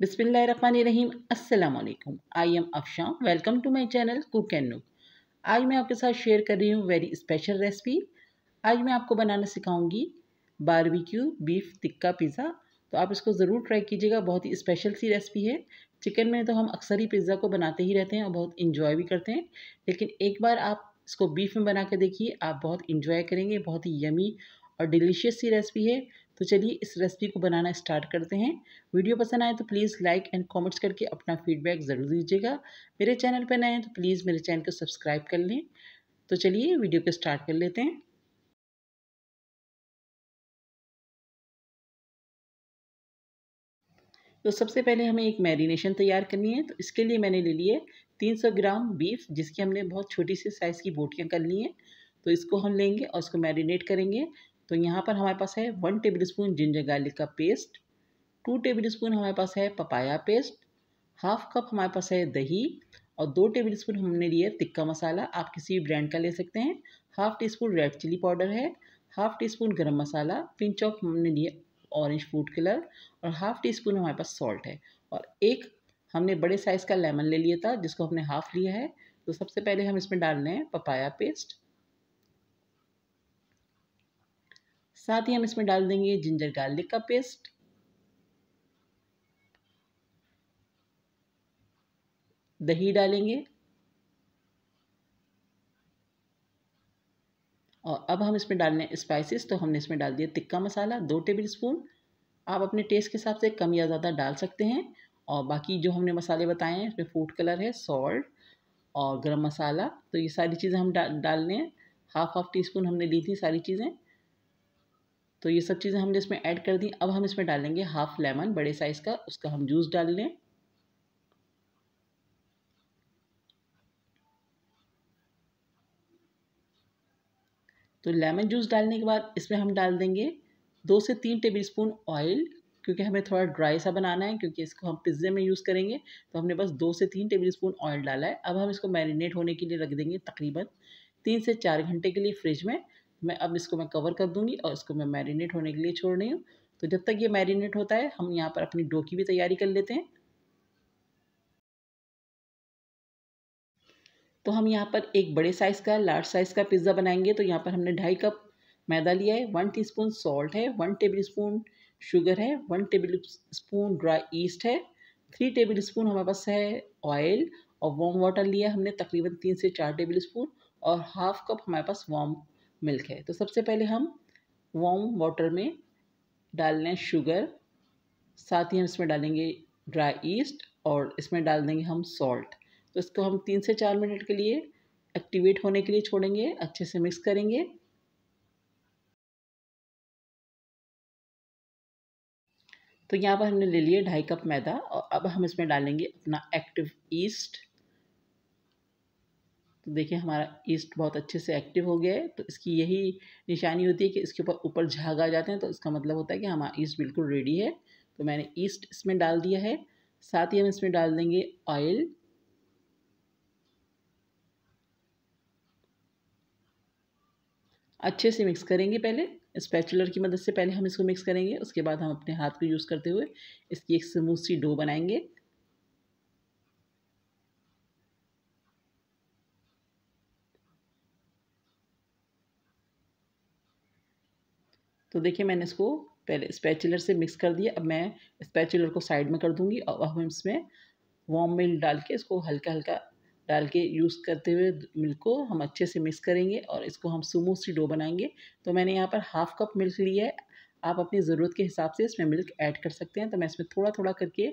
बिसमीम असलकम I am Afsha welcome to my channel cook and nook आज मैं आपके साथ शेयर कर रही हूँ वेरी स्पेशल रेसिपी आज मैं आपको बनाना सिखाऊंगी बारबेक्यू बीफ टिक्का पिज़्ज़ा तो आप इसको ज़रूर ट्राई कीजिएगा बहुत ही स्पेशल सी रेसिपी है चिकन में तो हम अक्सर ही पिज़्ज़ा को बनाते ही रहते हैं और बहुत इन्जॉय भी करते हैं लेकिन एक बार आप इसको बीफ में बना कर देखिए आप बहुत इन्जॉय करेंगे बहुत ही यमी और डिलीशियस सी रेसिपी है तो चलिए इस रेसिपी को बनाना स्टार्ट करते हैं वीडियो पसंद आए तो प्लीज़ लाइक एंड कमेंट्स करके अपना फीडबैक ज़रूर दीजिएगा मेरे चैनल पर नए हैं तो प्लीज़ मेरे चैनल को सब्सक्राइब कर लें तो चलिए वीडियो को स्टार्ट कर लेते हैं तो सबसे पहले हमें एक मैरिनेशन तैयार करनी है तो इसके लिए मैंने ले लिए 300 ग्राम बीफ जिसकी हमने बहुत छोटी सी साइज़ की बोटियाँ कर ली हैं तो इसको हम लेंगे और इसको मैरिनेट करेंगे तो यहाँ पर हमारे पास है one tablespoon ginger garlic का पेस्ट टू टेबल स्पून हमारे पास है पपाया पेस्ट हाफ कप हमारे पास है दही और दो टेबल स्पून हमने लिए तिक्का मसाला आप किसी भी ब्रांड का ले सकते हैं half teaspoon red chilli powder है half teaspoon garam masala pinch of हमने लिए ऑरेंज फूड कलर और हाफ टी स्पून हमारे पास सॉल्ट है और एक हमने बड़े साइज़ का लेमन ले लिया था जिसको हमने हाफ लिया है तो सबसे पहले हम इसमें डाल रहे हैं पपाया पेस्ट साथ ही हम इसमें डाल देंगे जिंजर गार्लिक का पेस्ट दही डालेंगे और अब हम इसमें डालने स्पाइसेस तो हमने इसमें डाल दिया तिक्का मसाला दो टेबल स्पून आप अपने टेस्ट के हिसाब से कम या ज़्यादा डाल सकते हैं और बाकी जो हमने मसाले बताए हैं इसमें फूड कलर है सॉल्ट और गरम मसाला तो ये सारी चीज़ें हम डा डाल रहे हैं हाफ हाफ टी स्पून हमने ली थी सारी चीज़ें तो ये सब चीज़ें हमने इसमें ऐड कर दी अब हम इसमें डालेंगे हाफ लेमन बड़े साइज़ का उसका हम जूस डाल लें तो लेमन जूस डालने के बाद इसमें हम डाल देंगे दो से तीन टेबलस्पून ऑयल क्योंकि हमें थोड़ा ड्राई सा बनाना है क्योंकि इसको हम पिज्ज़े में यूज़ करेंगे तो हमने बस दो से तीन टेबल स्पून ऑयल डाला है अब हम इसको मैरिनेट होने के लिए रख देंगे तकरीबन तीन से चार घंटे के लिए फ्रिज में मैं अब इसको मैं कवर कर दूँगी और इसको मैं मैरिनेट होने के लिए छोड़ रही हूँ तो जब तक ये मैरिनेट होता है हम यहाँ पर अपनी डो की भी तैयारी कर लेते हैं तो हम यहाँ पर एक बड़े साइज़ का लार्ज साइज़ का पिज़्ज़ा बनाएंगे तो यहाँ पर हमने ढाई कप मैदा लिया है वन टी सॉल्ट है वन टेबल स्पून शुगर है one tablespoon dry yeast है थ्री टेबल स्पून हमारे पास है ऑयल और वार्म वाटर लिया हमने तकरीबन तीन से चार टेबल स्पून और हाफ कप हमारे पास वार्म मिल्क है तो सबसे पहले हम वॉम वाटर में डाल लें शुगर साथ ही हम इसमें डालेंगे ड्राई ईस्ट और इसमें डाल देंगे हम सॉल्ट तो इसको हम तीन से चार मिनट के लिए एक्टिवेट होने के लिए छोड़ेंगे अच्छे से मिक्स करेंगे तो यहाँ पर हमने ले लिए ढाई कप मैदा और अब हम इसमें डालेंगे अपना एक्टिव ईस्ट तो देखिए हमारा ईस्ट बहुत अच्छे से एक्टिव हो गया है तो इसकी यही निशानी होती है कि इसके ऊपर ऊपर झाग आ जाते हैं तो इसका मतलब होता है कि हमारा ईस्ट बिल्कुल रेडी है तो मैंने ईस्ट इसमें डाल दिया है साथ ही हम इसमें डाल देंगे ऑयल अच्छे से मिक्स करेंगे पहले स्पैचुलर की मदद से पहले हम इसको मिक्स करेंगे उसके बाद हम अपने हाथ को यूज़ करते हुए इसकी एक स्मूथ सी डो बनाएंगे तो देखिए मैंने इसको पहले स्पैचुलर से मिक्स कर दिया अब मैं स्पैचुलर को साइड में कर दूंगी और अब हम इसमें वार्म मिल्क डाल के इसको हल्का हल्का डाल के यूज़ करते हुए मिल्क को हम अच्छे से मिक्स करेंगे और इसको हम स्मूथ सी डो बनाएंगे तो मैंने यहाँ पर हाफ कप मिल्क लिया है आप अपनी ज़रूरत के हिसाब से इसमें मिल्क ऐड कर सकते हैं तो मैं इसमें थोड़ा थोड़ा करके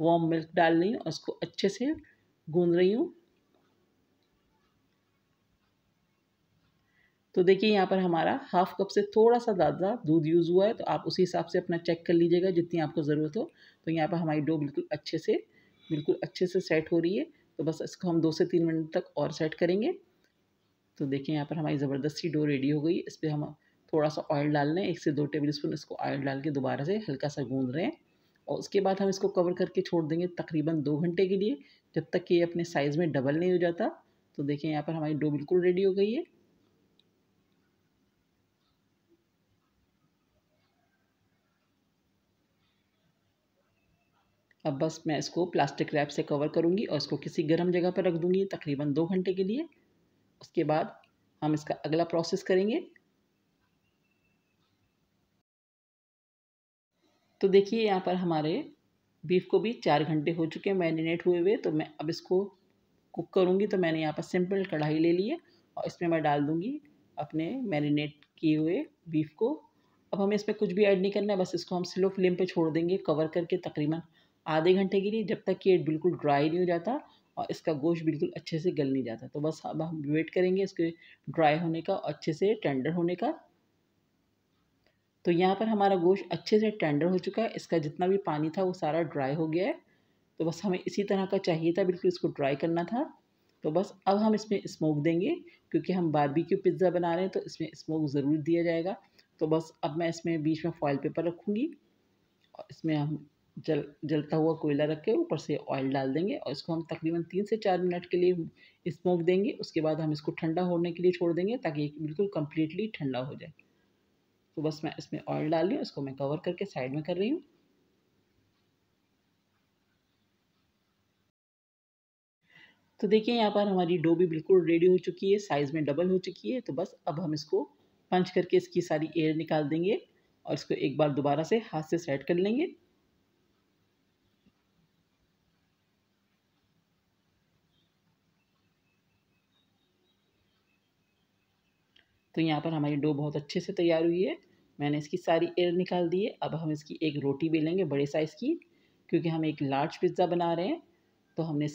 वार्म मिल्क डाल रही हूँ और उसको अच्छे से गूँध रही हूँ तो देखिए यहाँ पर हमारा हाफ कप से थोड़ा सा ज़्यादा दूध यूज़ हुआ है तो आप उसी हिसाब से अपना चेक कर लीजिएगा जितनी आपको ज़रूरत हो तो यहाँ पर हमारी डो बिल्कुल अच्छे से बिल्कुल अच्छे से सेट हो रही है तो बस इसको हम दो से तीन मिनट तक और सेट करेंगे तो देखिए यहाँ पर हमारी ज़बरदस्ती डो रेडी हो गई इस पर हम थोड़ा सा ऑयल डाल रहे हैं एक से दो टेबल स्पून इसको ऑयल डाल के दोबारा से हल्का सा गूँध रहे हैं और उसके बाद हम इसको कवर करके छोड़ देंगे तकरीबन दो घंटे के लिए जब तक कि ये अपने साइज़ में डबल नहीं हो जाता तो देखिए यहाँ पर हमारी डो बिल्कुल रेडी हो गई है अब बस मैं इसको प्लास्टिक रैप से कवर करूँगी और इसको किसी गर्म जगह पर रख दूँगी तकरीबन दो घंटे के लिए उसके बाद हम इसका अगला प्रोसेस करेंगे तो देखिए यहाँ पर हमारे बीफ को भी चार घंटे हो चुके हैं मैरिनेट हुए हुए तो मैं अब इसको कुक करूँगी तो मैंने यहाँ पर सिंपल कढ़ाई ले ली है और इसमें मैं डाल दूँगी अपने मैरिनेट किए हुए बीफ को अब हमें इसमें कुछ भी ऐड नहीं करना है बस इसको हम स्लो फ्लेम पे छोड़ देंगे कवर करके तकरीबन आधे घंटे के लिए जब तक कि ये बिल्कुल ड्राई नहीं हो जाता और इसका गोश्त बिल्कुल अच्छे से गल नहीं जाता तो बस अब हम वेट करेंगे इसके ड्राई होने का अच्छे से टेंडर होने का तो यहाँ पर हमारा गोश्त अच्छे से टेंडर हो चुका है इसका जितना भी पानी था वो सारा ड्राई हो गया है तो बस हमें इसी तरह का चाहिए था बिल्कुल इसको ड्राई करना था तो बस अब हम इसमें स्मोक देंगे क्योंकि हम बारबेक्यू पिज़्ज़ा बना रहे हैं तो इसमें स्मोक ज़रूर दिया जाएगा तो बस अब मैं इसमें बीच में फॉइल पेपर रखूँगी और इसमें हम जल जलता हुआ कोयला रख के ऊपर से ऑयल डाल देंगे और इसको हम तकरीबन तीन से चार मिनट के लिए स्मोक देंगे उसके बाद हम इसको ठंडा होने के लिए छोड़ देंगे ताकि बिल्कुल कम्प्लीटली ठंडा हो जाए तो बस मैं इसमें ऑयल डाल रही हूँ इसको मैं कवर करके साइड में कर रही हूँ तो देखिए यहाँ पर हमारी डो भी बिल्कुल रेडी हो चुकी है साइज़ में डबल हो चुकी है तो बस अब हम इसको पंच करके इसकी सारी एयर निकाल देंगे और इसको एक बार दोबारा से हाथ से सेट कर लेंगे तो यहाँ पर हमारी डो बहुत अच्छे से तैयार हुई है मैंने इसकी सारी एयर निकाल दी है अब हम इसकी एक रोटी भी लेंगे बड़े साइज़ की क्योंकि हम एक लार्ज पिज़्ज़ा बना रहे हैं तो हमने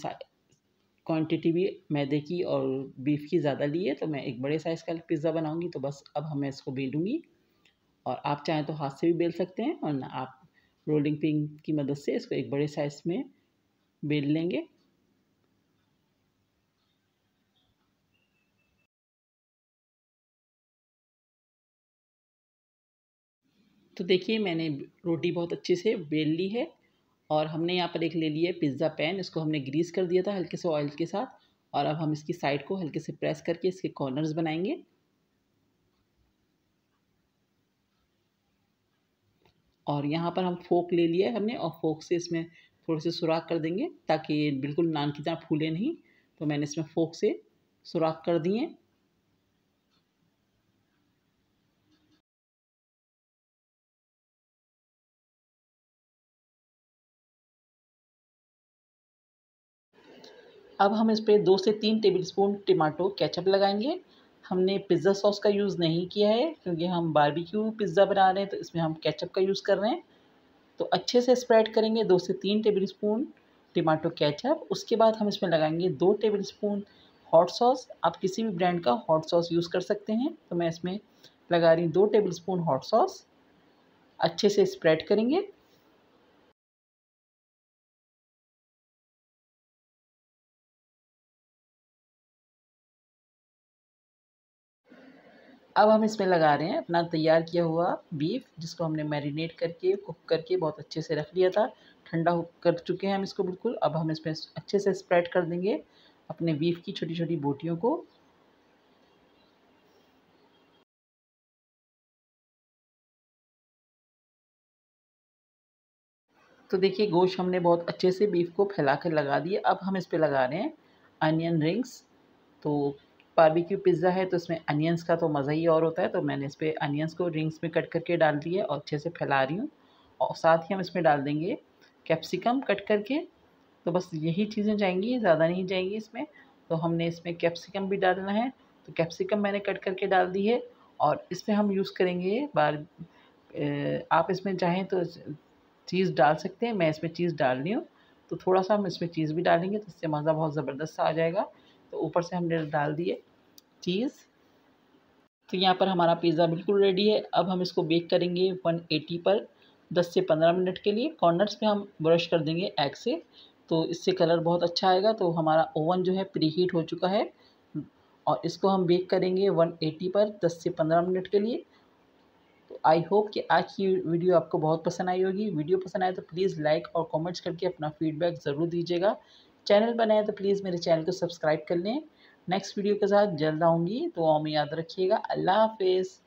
क्वांटिटी भी मैदे की और बीफ की ज़्यादा ली है तो मैं एक बड़े साइज़ का पिज़्ज़ा बनाऊँगी तो बस अब हम इसको बेलूँगी और आप चाहें तो हाथ से भी बेल सकते हैं और ना आप रोलिंग पिन की मदद से इसको एक बड़े साइज़ में बेल लेंगे तो देखिए मैंने रोटी बहुत अच्छे से बेल ली है और हमने यहाँ पर एक ले लिया है पिज़्ज़ा पैन इसको हमने ग्रीस कर दिया था हल्के से ऑयल के साथ और अब हम इसकी साइड को हल्के से प्रेस करके इसके कॉर्नर्स बनाएंगे और यहाँ पर हम फोक ले लिया है हमने और फोक से इसमें थोड़े से सुराख कर देंगे ताकि ये बिल्कुल नान की तरह फूले नहीं तो मैंने इसमें फोक से सुराख कर दिए अब हम इस पर दो से तीन टेबल स्पून टमाटो कैचअप लगाएंगे हमने पिज़्ज़ा सॉस का यूज़ नहीं किया है क्योंकि हम बारबेक्यू पिज़्ज़ा बना रहे हैं तो इसमें हम कैचअप का यूज़ कर रहे हैं तो अच्छे से स्प्रेड करेंगे दो से तीन टेबल स्पून टमाटो कैचअप उसके बाद हम इसमें लगाएंगे दो टेबल स्पून हॉट सॉस आप किसी भी ब्रांड का हॉट सॉस यूज़ कर सकते हैं तो मैं इसमें लगा रही हूँ दो टेबल स्पून हॉट सॉस अच्छे से स्प्रेड करेंगे अब हम इसमें लगा रहे हैं अपना तैयार किया हुआ बीफ जिसको हमने मैरिनेट करके कुक करके बहुत अच्छे से रख लिया था ठंडा कर चुके हैं हम इसको बिल्कुल अब हम इसमें अच्छे से स्प्रेड कर देंगे अपने बीफ की छोटी छोटी बोटियों को तो देखिए गोश्त हमने बहुत अच्छे से बीफ को फैला कर लगा दिए अब हम इस पर लगा रहे हैं अनियन रिंग्स तो बारबेक्यू पिज़्ज़ा है तो इसमें अनियंस का तो मज़ा ही और होता है तो मैंने इस पर अनियंस को रिंग्स में कट करके डाल दिया और अच्छे से फैला रही हूँ और साथ ही हम इसमें डाल देंगे कैप्सिकम कट करके तो बस यही चीज़ें जाएंगी ज़्यादा नहीं जाएंगी इसमें तो हमने इसमें कैप्सिकम भी डालना है तो कैप्सिकम मैंने कट करके डाल दी है और इसमें हम यूज़ करेंगे बार आप इसमें चाहें तो चीज़ डाल सकते हैं मैं इसमें चीज़ डाल रही हूँ तो थोड़ा सा हम इसमें चीज़ भी डालेंगे तो इससे मज़ा बहुत ज़बरदस्त आ जाएगा तो ऊपर से हमने डाल दिए चीज़ तो यहाँ पर हमारा पिज़्ज़ा बिल्कुल रेडी है अब हम इसको बेक करेंगे 180 पर 10 से 15 मिनट के लिए कॉर्नर्स पे हम ब्रश कर देंगे एग से तो इससे कलर बहुत अच्छा आएगा तो हमारा ओवन जो है प्री हीट हो चुका है और इसको हम बेक करेंगे 180 पर 10 से 15 मिनट के लिए तो आई होप कि आज की वीडियो आपको बहुत पसंद आई होगी वीडियो पसंद आए तो प्लीज़ लाइक और कॉमेंट्स करके अपना फीडबैक ज़रूर दीजिएगा चैनल बनाए तो प्लीज़ मेरे चैनल को सब्सक्राइब कर लें नेक्स्ट वीडियो के साथ जल्द आऊँगी तो आम याद रखिएगा अल्लाह हाफिज़